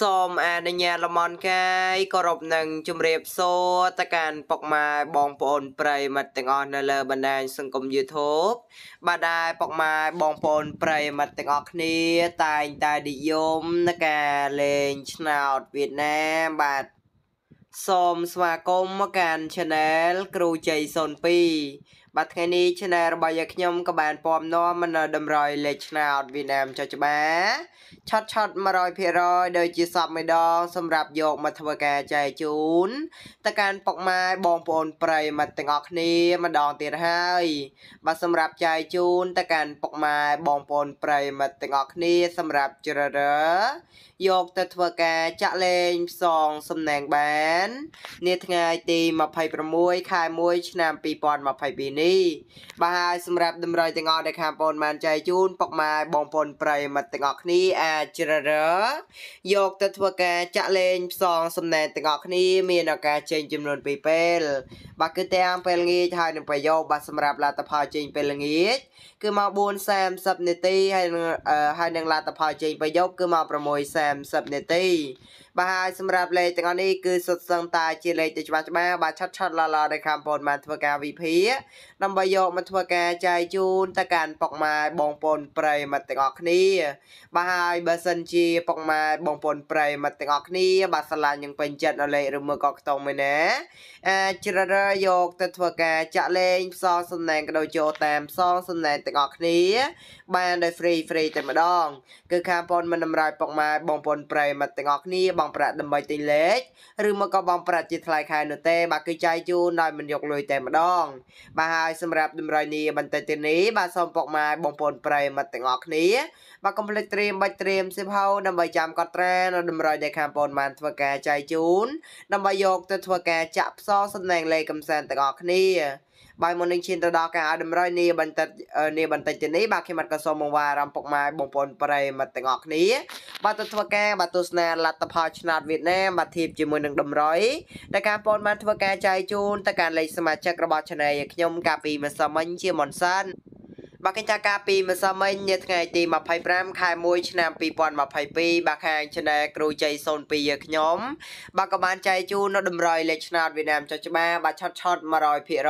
សូមអនុញ្ញាតលំអរកាយគោរពនឹងជំរាបសួរទៅកាន់ពុកម៉ែបងប្អូនប្រិយមិត្តទាំងអស់នៅលើបណ្ដាញសង្គម YouTube បាទដែរពុកម៉ែបងប្អូនប្រិយមិត្តទាំងអស់គ្នាតែងតែនិយមនឹងការលេងឆ្នោតវៀតណាមបាទសូមស្វាគមន៍មកកាន់ Channel គ្រូជ័យ02បាទថ្ងៃនេះ channel របស់យើងខ្ញុំក៏បានពំនាំមិនតម្រុយលេខឆ្នាំអត់វៀតណាមចុចច្បាឆតឆត100%ដូចជាសពមួយដងសម្រាប់យកមកធ្វើការចែកជូនទៅកាន់ពុកម៉ែបងប្អូនប្រិយមិត្តទាំងអស់គ្នាម្ដងទៀតហើយបាទសម្រាប់ចែកជូនទៅកាន់ពុកម៉ែបងប្អូនប្រិយមិត្តទាំងអស់គ្នាសម្រាប់ជ្រើសរើសយកទៅធ្វើការចាក់លេងផ្សងសំណែងបាននាថ្ងៃទី26ខែ1ឆ្នាំ2022នីបាទសម្រាប់តម្រុយទាំងអស់ដែលខាងបងបានចែកជូនពុកម៉ែបងប្អូនប្រិយមិត្តទាំងអស់គ្នាអាចជ្រើសរើសយកទៅធ្វើការចាក់លេងផ្សងសំណែនទាំងអស់គ្នាមានឱកាសចេញចំនួន2ពេលបាទគឺទាំងពេលងាយហើយនឹងប្រយោគបាទសម្រាប់លទ្ធផលចេញពេលល្ងាចគឺម៉ោង4:30នាទីហើយហើយនឹងលទ្ធផលចេញប្រយោគគឺម៉ោង6:30នាទីបាទហើយសម្រាប់លេខទាំងអស់នេះគឺសុទ្ធសឹងតែជាលេខទៅច្បាស់ច្បាស់បាទឆាត់ឆាត់ឡាឡាដែលខាងបងបានធ្វើការវិភាគដើម្បីយកមកធ្វើការចែកជូនទៅកាន់ពុកម៉ែបងប្អូនប្រិយមិត្តទាំងអស់គ្នា បាទហើយបើសិនជាពុកម៉ែបងប្អូនប្រិយមិត្តទាំងអស់គ្នាបាទឆ្លាញ់នឹងពេញចិត្តនៅលេខឬមួយក៏ខ្ទង់មួយណាអាចជ្រើសរើសយកទៅធ្វើការចាក់លេងផ្សងសំណែងក៏ដូចចូលតាមផ្សងសំណែងទាំងអស់គ្នាបានដោយ free free តែម្ដងគឺខាងបងមិនតម្រូវពុកម៉ែបងប្អូនប្រិយមិត្តទាំងអស់គ្នាបង់ប្រាក់ដើម្បីទិញលេខឬមកក៏បង់ប្រាក់ជាថ្លៃខែនោះទេ បាទគឺចាយជូនដោយមិនយកលុយតែម្ដងបាទហើយសម្រាប់តម្រុយនីបន្តិចទៀតនេះបាទសូមពុកម៉ែបងប្អូនប្រិយមិត្តទាំងអស់គ្នាបាទកុំភ្លេចត្រៀមបាច់ត្រៀមសិភៅដើម្បីចាំកត់ត្រានៅតម្រុយដែលខាងបងបានធ្វើការចាយជូនដើម្បីយកទៅធ្វើការចាក់ផ្សោសំណែងលេខកំសាន្តទាំងអស់គ្នាបើមុននឹងឈានទៅដល់ការឲ្យតម្រុយនេះបន្តិចនេះបន្តិចទៅនេះបាទខ្ញុំក៏សូមបង្វែរអារម្មណ៍ពុកម៉ែបងប្អូនប្រិយមិត្តទាំងអស់គ្នាបាទទៅធ្វើការបាទទស្សនាលទ្ធផលឆ្នោតវៀតណាមបាទធៀបជាមួយនឹងតម្រុយដែលការប៉ុនបានធ្វើការចែកជូនទៅកាន់លេខសមាជិករបស់ Channel ខ្ញុំកាលពីម្សិលមិញជា មុនសិនបាទកិច្ចការពីម្សិលមិញនាថ្ងៃទី25ខែ1ឆ្នាំ2022បាទខាង Channel គ្រូជ័យ02យើខ្ញុំបាទក៏បានចែកជូននៅតម្រុយលេខឆ្នោតវៀតណាមចុះច្បារបាទឆត់ឆត់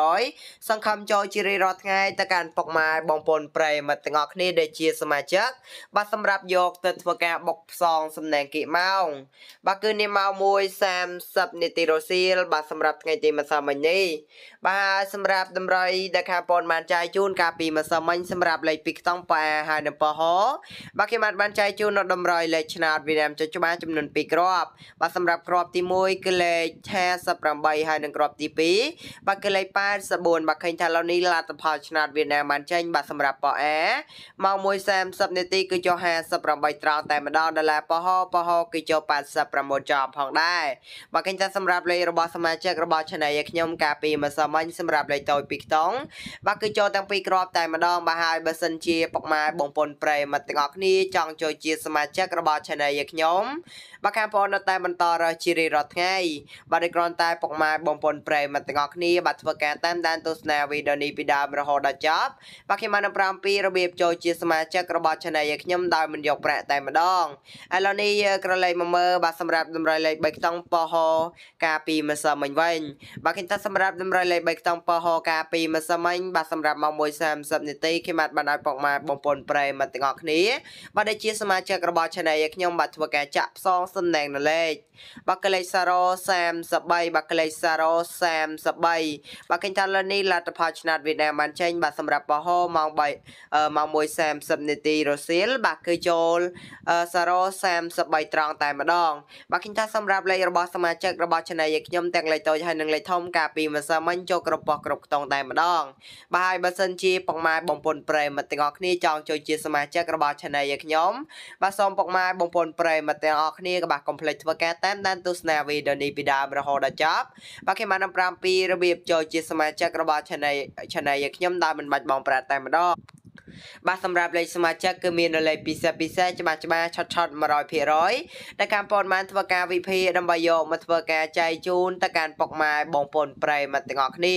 100%សង្ឃឹមចូលជារៀងរាល់ថ្ងៃទៅកាន់ពុកម៉ែបងប្អូនប្រិយមិត្តទាំងអស់គ្នាដែលជាសមាជិកបាទសម្រាប់យកទៅធ្វើការបុកផ្សងសំណែងគីម៉ោងបាទគឺនាម៉ោង1:30នាទីរសៀលបាទសម្រាប់ថ្ងៃទីម្សិលមិញនេះបាទសម្រាប់តម្រុយដែលខាងប៉ុនបានចែកជូនកាលពីម្សិលមិញញសម្រាប់លេខពីខ្ទង់ប៉ែហើយនិងប៉ហបាទគេបានចែកជូននៅតម្រុយលេខឆ្នោតវៀតណាមចុចច្បាស់ចំនួន2គ្រាប់បាទសម្រាប់គ្រាប់ទី1គឺលេខ58ហើយនិងគ្រាប់ទី2បាទគឺលេខ84បាទឃើញថាឡូវនេះលទ្ធផលឆ្នោតវៀតណាមបានចេញបាទសម្រាប់ប៉អែម៉ោង1:30នាទីគឺចុះ58ត្រង់តែម្ដងដុល្លារប៉ហប៉ហគឺចុះ86ចប់ផងដែរបាទឃើញថាសម្រាប់លេខរបស់សមាជិករបស់ឆានែលខ្ញុំ កាលពីម្សិលមិញ សម្រាប់លេខតូចពីខ្ទង់បាទគឺចុះទាំងពីរគ្រាប់តែម្ដងបាទហើយបើសិនជាពុកម៉ែបងប្អូនប្រិយមិត្តទាំងអស់គ្នាចង់ចូលជា សមាជិករបស់ Channel យើងខ្ញុំបើខាងបងនៅតែបន្តរជារីរាល់ថ្ងៃបាទគ្រាន់តែពុកម៉ែបងប្អូនប្រិយមិត្តទាំងអស់គ្នាបាទធ្វើការតាមដានទស្សនាវីដេអូនេះពីដើមរហូតដល់ចប់បាទខ្ញុំបាន7របៀបចូលជាសមាជិករបស់ Channel ឲ្យខ្ញុំដោយមិនយក ប្រាក់តែម្ដងឥឡូវនេះក្រឡេកមកមើលបាទសម្រាប់តម្រុយលេខ3ខ្ទង់ប៉ហកាពីម្សិលមិញវិញបាទខ្ញុំថាសម្រាប់តម្រុយលេខ3ខ្ទង់ប៉ហកាពីម្សិលមិញបាទសម្រាប់ម៉ោង1:30នាទីខ្ញុំបាទបានឲ្យពុកម៉ែបងប្អូនប្រិយមិត្តទាំងអស់គ្នាបាទដែលជាសមាជិករបស់ Channel ឲ្យខ្ញុំបាទធ្វើការចាក់ផ្សងសំដែងនៅលេខបាក់កលេខសារ៉ូ33បាក់កលេខសារ៉ូ33បាក់កេងថាលើនេះលទ្ធផលឆ្នោតវៀតណាមបានចេញ បាទសម្រាប់បហោម៉ោង3ម៉ោង1:30នាទីរសៀលបាទគឺចូលសារ៉ូ33ត្រង់តែម្ដងបាទគិតថាសម្រាប់លេខរបស់សមាជិករបស់ឆានែលខ្ញុំទាំងលេខតូចហើយនិងលេខធំកាលពីម្សិលមិញចូលគ្រប់ប៉ុស្តិ៍គ្រប់ខ្ទង់តែម្ដងបាទហើយបើសិនជាពុកម៉ែបងប្អូនប្រិយមិត្តទាំងអស់គ្នាចង់ចូលជាសមាជិករបស់ឆានែលខ្ញុំបាទសូមពុកម៉ែបងប្អូនប្រិយមិត្តទាំងអស់គ្នាក៏បាទកុំភ្លេចធ្វើការតាមដានទស្សនាវីដេអូនេះពីដើមរហូតដល់ចប់បាទខ្ញុំបាន7របៀបចូលជា សមាជិករបស់ Channel Channel យើងខ្ញុំដែលមិនបាច់បងប្រាក់តែម្ដងបាទសម្រាប់លេខសមាជិកគឺមានលេខពិសេសពិសេសច្បាស់ច្បាស់ឆុតឆុត100%ដែលកម្ពុជាបានធ្វើការវិភាគដើម្បីយកមកធ្វើការចែកជូនទៅកាន់ពុកម៉ែបងប្អូនប្រិយមិត្តទាំងអស់គ្នា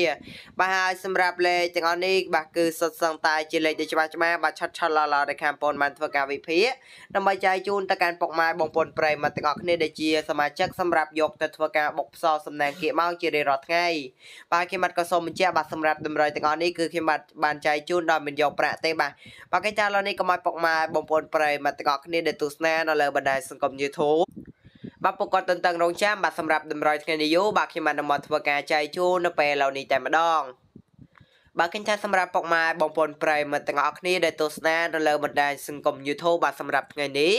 បាទហើយសម្រាប់លេខទាំងអស់នេះបាទគឺសុទ្ធសឹងតែជាលេខដែលច្បាស់ច្បាស់បាទឆុតឆុតឡឡដែលកម្ពុជាបានធ្វើការវិភាគដើម្បីចែកជូនទៅកាន់ពុកម៉ែបងប្អូនប្រិយមិត្តទាំងអស់គ្នាដែលជា សមាជិកសម្រាប់យកទៅធ្វើការបុកផ្សោសំណែងគៀមកជារៀងរាល់ថ្ងៃបាទខ្ញុំបាទក៏សូមបញ្ជាក់បាទសម្រាប់តម្រុយទាំងអស់នេះគឺខ្ញុំបាទបានចែកជូនដល់មិនយកប្រាក់ទេបាទបាទគេចាឡនេះកុំឲ្យពុកម៉ែបងប្អូនប្រិយមិត្តទាំងអស់គ្នាដែលទស្សនានៅលើបណ្ដាញសង្គម YouTube បាទពួកគាត់តន្ទឹងរង់ចាំបាទសម្រាប់តម្រុយថ្ងៃនេះយូបាទខ្ញុំបាននាំមកធ្វើការចែកជូននៅពេលឡូវនេះតែម្ដងបើគិតថាសម្រាប់ពុកម៉ែបងប្អូនប្រិយមិត្តទាំងអស់គ្នាដែលទស្សនានៅលើបណ្ដាញសង្គម YouTube បាទសម្រាប់ថ្ងៃនេះ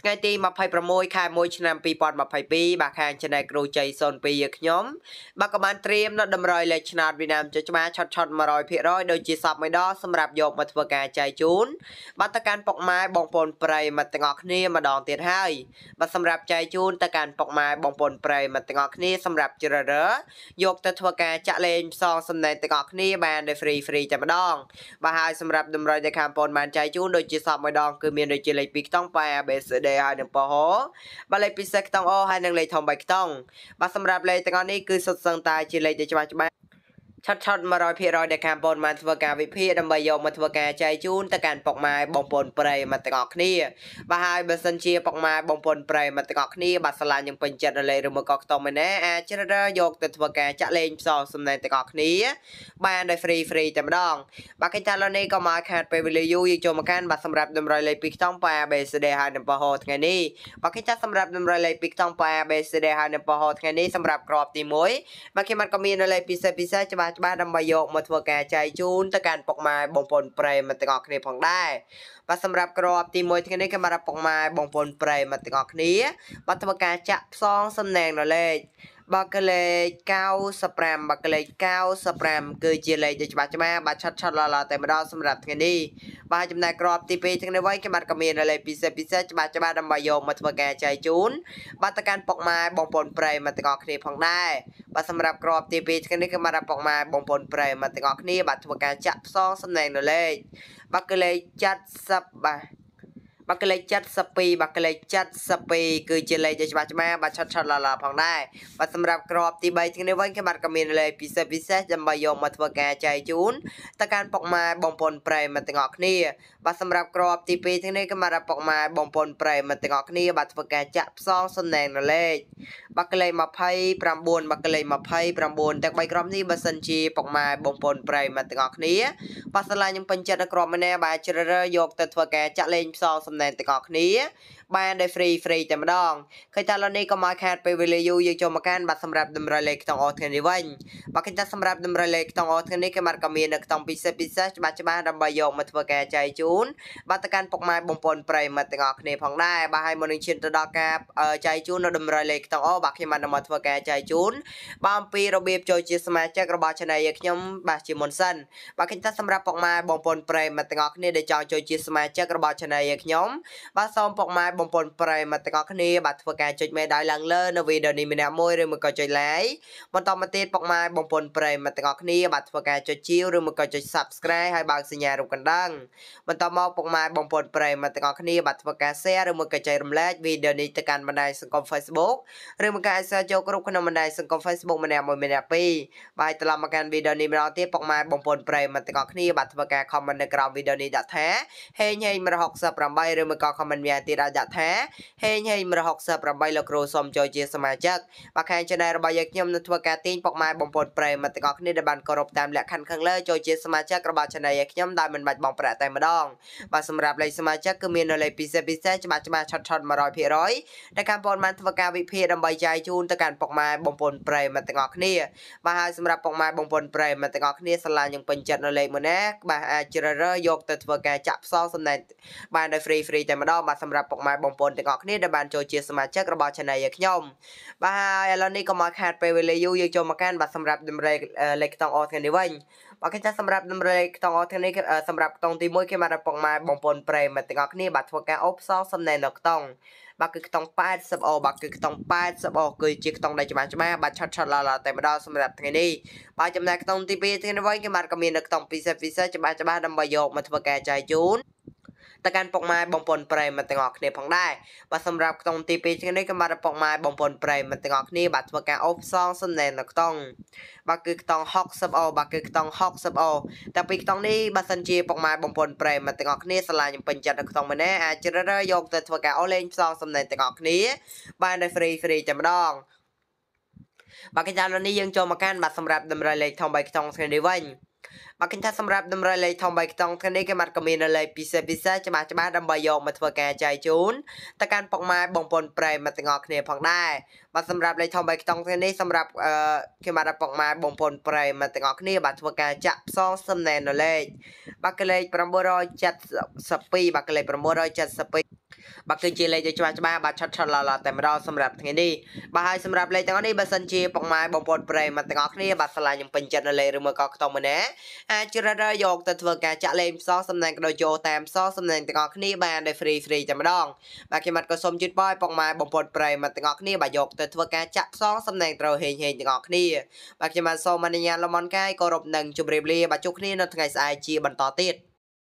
ថ្ងៃទី26ខែ1ឆ្នាំ2022បាទខាង Channel គ្រូជ័យ02ខ្ញុំបាទក៏បានត្រៀមនៅតម្រុយលេខឆ្នោតវៀតណាមចុចច្បារឆុតឆុត100%ដូចជាសពមួយដលសម្រាប់យកមកធ្វើការចែកជូន បាទទៅកាន់ពុកម៉ែបងប្អូនប្រិយមិត្តទាំងអស់គ្នាម្ដងទៀតហើយបាទសម្រាប់ចែកជូនទៅកាន់ពុកម៉ែបងប្អូនប្រិយមិត្តទាំងអស់គ្នា សម្រាប់ជ្រើសរើសយកទៅធ្វើការចាក់លេងផ្សងសំណែនទាំងអស់គ្នា បានដែល free free តែម្ដងបាទហើយសម្រាប់តម្រុយដែលខាងប៉ុនបានចែកជូនដូចជាសពមួយដងគឺមានដូចជាលេខ2ខ្ទង់ប៉ែ ABCD ហើយនឹងប៉ហបាទលេខពិសេសខ្ទង់ O ហើយនឹងលេខធំ3ខ្ទង់បាទសម្រាប់លេខទាំងអស់នេះគឺសុទ្ធសឹងតែជាលេខដែលច្បាស់ច្បាស់ឆាត់ឆាត់100%ដែលខាងបងបានធ្វើការវិភាគដើម្បីយកមកធ្វើការចែកជូនទៅកាន់ពុកម៉ែបងប្អូនប្រិយមិត្តទាំងអស់គ្នា បាទហើយបើសិនជាពុកម៉ែបងប្អូនប្រិយមិត្តទាំងអស់គ្នាបាទឆ្លាញ់យ៉ាងពេញចិត្តលេងឬមកក៏ខ្ទង់មែនណាអាចជ្រើសរើសយកទៅធ្វើការចាក់លេងផ្សងសំណែនទាំងអស់គ្នា បានដោយ free free តែម្ដងបាទគេថាឡើយនេះក៏មកខាតពេលវេលាយូរយើងចូលមកកាន់បាទសម្រាប់តម្រុយលេខ2ខ្ទង់ប៉ា ABCD ហើយនឹងប៉ហោថ្ងៃនេះបាទគេថាសម្រាប់តម្រុយលេខ2ខ្ទង់ប៉ា ABCD ហើយនឹងប៉ហោថ្ងៃនេះសម្រាប់ក្របទី1បាទគេមិនក៏មានលេខពិសេសពិសេសច្បាស់ច្បាស់ដើម្បីយកមកធ្វើការចែកជូនទៅកាន់ពុកម៉ែបងប្អូនប្រិយមិត្តទាំងអស់គ្នាផងដែរបាទសម្រាប់ក្រប ទី1ថ្ងៃនេះគេមករាប់ពុកម៉ែបងប្អូនប្រិយមិត្តទាំងអស់គ្នាបាទធ្វើការចាក់ផ្សងសំណែងដល់លេខបើកលេខ95បើកលេខ95គឺជាលេខដែលច្បាស់ច្បាស់បាទឆាត់ឆាត់ឡឡតែម្ដងសម្រាប់ថ្ងៃនេះបាទចំណែកក្របទី2ថ្ងៃនេះវិញខ្ញុំបាទក៏មានលេខពិសេសពិសេសច្បាស់ច្បាស់ដើម្បីយកមកធ្វើការចែកជូនបាទទៅកាន់ពុកម៉ែបងប្អូនប្រិយមិត្តទាំងអស់គ្នាផងដែរបាទសម្រាប់ក្របទី2ថ្ងៃនេះខ្ញុំបាទពុកម៉ែបងប្អូនប្រិយមិត្តទាំងអស់គ្នាបាទធ្វើការចាក់ផ្សងសំឡេងនៅលេខបាទគឺលេខ70បាទបាទកលេខ72បាទកលេខ72គឺជាលេខដែលច្បាស់ច្បាស់បាទឆាត់ឆាត់ឡាឡាផងដែរបាទសម្រាប់ក្របទី3ថ្ងៃនេះវិញគេបាទក៏មានលេខពិសេសពិសេសដើម្បីយកមកធ្វើការចែកជូនទៅកាន់ពុកម៉ែបងប្អូនប្រិយមិត្តទាំងអស់គ្នា បាទសម្រាប់ក្របទី2ថ្ងៃនេះគេបាទពុកម៉ែបងប្អូនប្រិយមិត្តទាំងអស់គ្នាបាទធ្វើការចាក់ផ្សងសំណែងនៅលេខបាក់លេខ29បាក់លេខ29ទាំង3ក្រុមនេះបើសិនជាពុកម៉ែបងប្អូនប្រិយមិត្តទាំងអស់គ្នាបាទសាលាខ្ញុំពេញចិត្តក្រុមម្នាក់បាទជ្រើសរើសយកទៅធ្វើការចាក់លេងផ្សងសំណែនទាំងអស់គ្នាបានដែល free free តែម្ដងឃើញថាលោកនេះក៏មកខាតពេលវេលាយូរយើងចូលមកកានបាទសម្រាប់តម្រូវលេខខ្ទង់អូថ្ងៃនេះវិញបាទឃើញថាសម្រាប់តម្រូវលេខខ្ទង់អូថ្ងៃនេះគេបាទក៏មាននៅខ្ទង់ពិសេសពិសេសច្បាស់ច្បាស់ដើម្បីយកមកធ្វើការចែកជូនបាទទៅកាន់ពុកម៉ែបងប្អូនប្រិយមិត្តទាំងអស់គ្នាផងដែរបាទហើយមុននឹងឈានទៅដល់ការចែកជូននៅតម្រូវលេខខ្ទង់អូបាទខ្ញុំបានមកធ្វើការចែកជូនបាទអំពីរបៀបចូលជាសមាជិករបស់ Channel យើងខ្ញុំបាទជាមុនសិនបាទឃើញថាសម្រាប់ពុកម៉ែបងប្អូនប្រិយមិត្តទាំងអស់គ្នាដែលចង់ចូលជាសមាជិករបស់ Channel យើងខ្ញុំបាទសូមពុកម៉ែបងបងប្អូនប្រិយមិត្តទាំងអស់គ្នាបាទធ្វើការចុចមេដាយឡើងលើនៅវីដេអូនេះម្នាក់មួយឬមួយក៏ចុច like បន្តមកទៀតពុកម៉ែបងប្អូនប្រិយមិត្តទាំងអស់គ្នាបាទធ្វើការចុចជាវឬមួយក៏ចុច subscribe ហើយបើកសញ្ញារូបកណ្ដឹងបន្តមកពុកម៉ែបងប្អូនប្រិយមិត្តទាំងអស់គ្នាបាទធ្វើការ share ឬមួយក៏ចែករំលែកវីដេអូនេះទៅកាន់បណ្ដាញសង្គម Facebook ឬមួយក៏អាច share ចូលក្រុមក្នុងបណ្ដាញសង្គម Facebook ម្នាក់មួយម្នាក់ពីរបាទត្រឡប់មកកាន់វីដេអូនេះម្ដងទៀតពុកម៉ែបងប្អូនប្រិយមិត្តទាំងអស់គ្នាបាទធ្វើការ comment នៅក្រោមវីដេអូនេះដាក់ថាហេងហេង168ឬមួយក៏ comment មានទៀតអាចដាក់ថាហេងហេង168លោកគ្រូសូមចូលជាសមាជិកបាទខាង channel របស់យើងខ្ញុំនឹងធ្វើការទាញពុកម៉ែបំពន់ប្រិមិត្តទាំងអស់គ្នាដែលបានគោរពតាមលក្ខខណ្ឌខាងលើចូលជាសមាជិករបស់ channel យើងខ្ញុំដោយមិនបាច់បង់ប្រាក់តែម្ដងបាទសម្រាប់លេខសមាជិកគឺមាននៅលេខពិសេសពិសេសច្បាស់ច្បាស់ឆុតឆុត100%ដែលកម្មពលបានធ្វើការវិភាគដើម្បីចាយជូនទៅកាន់ពុកម៉ែបំពន់ប្រិមិត្តទាំងអស់គ្នាបាទហើយសម្រាប់ពុកម៉ែបំពន់ប្រិមិត្តទាំងអស់គ្នាឆ្លាញ់យ៉ាងពេញចិត្តនៅលេខមួយណាបាទអាចជ្រើសរើសយកទៅធ្វើការចាក់ផ្សងសំណែនបានដោយ free free តែម្ដងបាទសម្រាប់ពុកម៉ែបាទបងប្អូនទាំងអស់គ្នាដែលបានចូលជាសមាជិករបស់ Channel យើងខ្ញុំបាទឥឡូវនេះក៏មកខាតពេលវេលាយូរយើងចូលមកកាន់បាទសម្រាប់តម្រេលេខខ្ទង់អថ្ងៃនេះវិញបាទគេចាស់សម្រាប់តម្រេលេខខ្ទង់អថ្ងៃនេះសម្រាប់ខ្ទង់ទី1គេមករប៉ុងម៉ែបងប្អូនប្រិមត្តទាំងអស់គ្នាបាទធ្វើការអូបសងសំណែនដល់ខ្ទង់បាទគឺខ្ទង់80អូបាទគឺខ្ទង់80អូគឺជាខ្ទង់ដែលច្បាស់ច្បាស់បាទឆាត់ឆាត់ឡាឡាតែម្ដងសម្រាប់ថ្ងៃនេះបាទចំណែកខ្ទង់ទី2ថ្ងៃនេះវិញគេមកក៏មាននៅខ្ទង់ពិសេសពិសេសច្បាស់ច្បាស់ដើម្បីយកមកធ្វើការចាយជូនទៅកាន់ពុកម៉ែបងប្អូនប្រិយមិត្តទាំងអស់គ្នាផងដែរបាទសម្រាប់ក្នុងទី2ថ្ងៃនេះក៏បាទពុកម៉ែបងប្អូនប្រិយមិត្តទាំងអស់គ្នាបាទធ្វើការអូបសងសំណែននៅក្នុងបាទគឺខ្ទង់60អូបាទគឺខ្ទង់60អូតែពីខ្ទង់នេះបាទសិនជាពុកម៉ែបងប្អូនប្រិយមិត្តទាំងអស់គ្នាឆ្លាញ់ពេញចិត្តនៅខ្ទង់មួយនេះអាចជ្រើសរើសយកទៅធ្វើការអូលេងផ្សងសំណែនទាំងអស់គ្នា បានដោយ free free តែម្ដងបាទកញ្ញានេះយើងចូលមកកាន់បាទសម្រាប់តម្រូវលេខធំ3ខ្ទង់ថ្ងៃនេះវិញបើគិតថាសម្រាប់តម្រូវលេខធំ3ខ្ទង់ថ្ងៃនេះគេមកក៏មានលេខពិសេសពិសេសច្បាស់ច្បាស់ដើម្បីយកមកធ្វើការចែកជូនទៅកាន់ពុកម៉ែបងប្អូនប្រិយមិត្តទាំងអស់គ្នាផងដែរបាទសម្រាប់លេខធំ3ខ្ទង់ថ្ងៃនេះសម្រាប់គេមកដល់ពុកម៉ែបងប្អូនប្រិយមិត្តទាំងអស់គ្នា បាទធ្វើការចាក់ផ្សងសំណែនលេខបាទលេខ972បាទលេខ972បាទគឺជាលេខដែលច្បាស់ច្បាស់បាទឆាត់ឆាត់ឡឡតែម្ដងសម្រាប់ថ្ងៃនេះបាទហើយសម្រាប់លេខទាំងនេះបើសិនជាពុកម៉ែបងប្អូនប្រិយមិត្តទាំងអស់គ្នាបាទឆ្លាញ់ខ្ញុំពេញចិត្តនៅលេខឬមកក៏ខ្ទង់មួយណាអាចជ្រើសរើសយកទៅធ្វើការចាក់លេងផ្សងសំណាញ់ក៏ដូចយកតាមផ្សងសំណាញ់ទាំងអស់គ្នាបានដោយ free free តែម្ដងបាទខ្ញុំបាទក៏សូមជូនពរឲ្យពុកម៉ែបងប្អូនប្រិយមិត្តទាំងអស់គ្នាបាទយកទៅធ្វើការចាក់ផ្សងសំណាញ់ត្រូវហេងហេងទាំងអស់គ្នាបាទខ្ញុំបាទសូមអនុញ្ញាតលំអរកាយគោរពនឹងជម្រាបលាបាទជួបគ្នានៅថ្ងៃស្អែកជាបន្តទៀត